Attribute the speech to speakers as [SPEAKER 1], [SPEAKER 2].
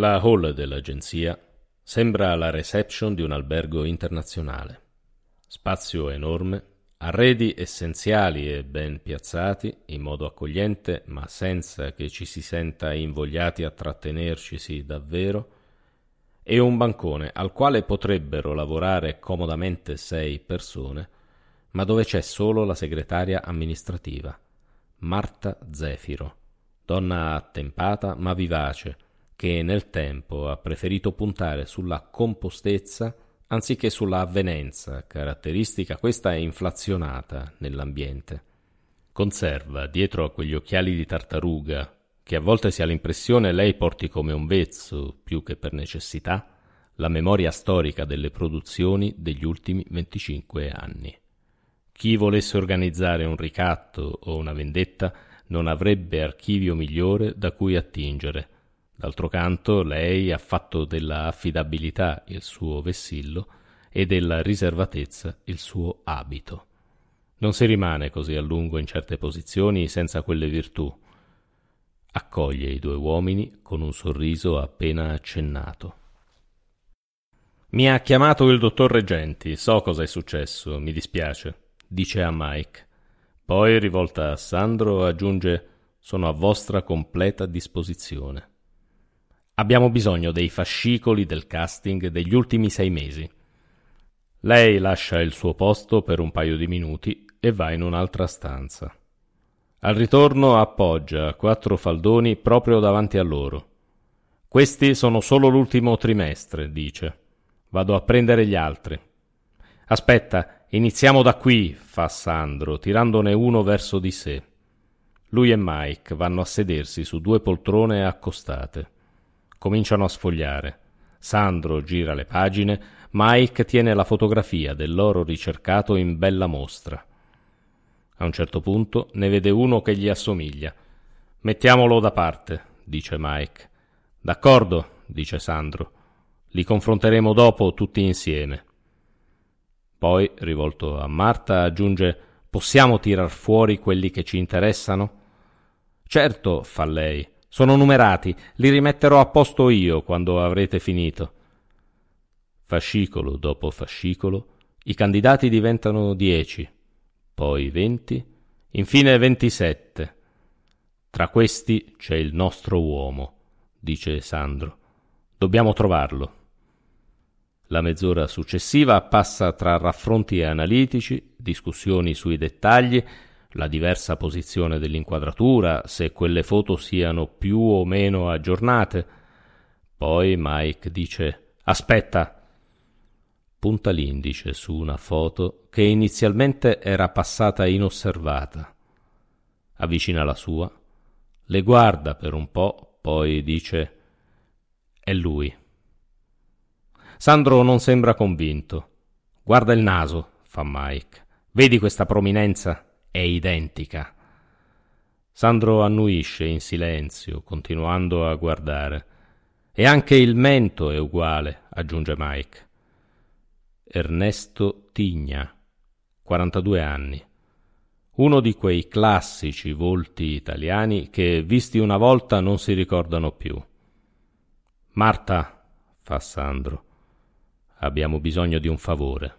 [SPEAKER 1] La hall dell'agenzia sembra la reception di un albergo internazionale. Spazio enorme, arredi essenziali e ben piazzati in modo accogliente, ma senza che ci si senta invogliati a trattenercisi davvero, e un bancone al quale potrebbero lavorare comodamente sei persone, ma dove c'è solo la segretaria amministrativa, Marta Zefiro, donna attempata ma vivace, che nel tempo ha preferito puntare sulla compostezza anziché sulla avvenenza, caratteristica questa inflazionata nell'ambiente. Conserva, dietro a quegli occhiali di tartaruga, che a volte si ha l'impressione lei porti come un vezzo, più che per necessità, la memoria storica delle produzioni degli ultimi 25 anni. Chi volesse organizzare un ricatto o una vendetta non avrebbe archivio migliore da cui attingere, D'altro canto, lei ha fatto della affidabilità il suo vessillo e della riservatezza il suo abito. Non si rimane così a lungo in certe posizioni senza quelle virtù. Accoglie i due uomini con un sorriso appena accennato. Mi ha chiamato il dottor Regenti, so cosa è successo, mi dispiace, dice a Mike. Poi, rivolta a Sandro, aggiunge Sono a vostra completa disposizione. Abbiamo bisogno dei fascicoli del casting degli ultimi sei mesi. Lei lascia il suo posto per un paio di minuti e va in un'altra stanza. Al ritorno appoggia quattro faldoni proprio davanti a loro. Questi sono solo l'ultimo trimestre, dice. Vado a prendere gli altri. Aspetta, iniziamo da qui, fa Sandro, tirandone uno verso di sé. Lui e Mike vanno a sedersi su due poltrone accostate. Cominciano a sfogliare. Sandro gira le pagine, Mike tiene la fotografia dell'oro ricercato in bella mostra. A un certo punto ne vede uno che gli assomiglia. Mettiamolo da parte, dice Mike. D'accordo, dice Sandro. Li confronteremo dopo tutti insieme. Poi, rivolto a Marta, aggiunge Possiamo tirar fuori quelli che ci interessano? Certo, fa lei. Sono numerati, li rimetterò a posto io quando avrete finito. Fascicolo dopo fascicolo, i candidati diventano dieci, poi venti, infine ventisette. Tra questi c'è il nostro uomo, dice Sandro. Dobbiamo trovarlo. La mezz'ora successiva passa tra raffronti analitici, discussioni sui dettagli la diversa posizione dell'inquadratura, se quelle foto siano più o meno aggiornate. Poi Mike dice Aspetta! Punta l'indice su una foto che inizialmente era passata inosservata. Avvicina la sua, le guarda per un po', poi dice È lui. Sandro non sembra convinto. Guarda il naso, fa Mike. Vedi questa prominenza? è identica. Sandro annuisce in silenzio, continuando a guardare. E anche il mento è uguale, aggiunge Mike. Ernesto Tigna, 42 anni. Uno di quei classici volti italiani che, visti una volta, non si ricordano più. Marta, fa Sandro, abbiamo bisogno di un favore.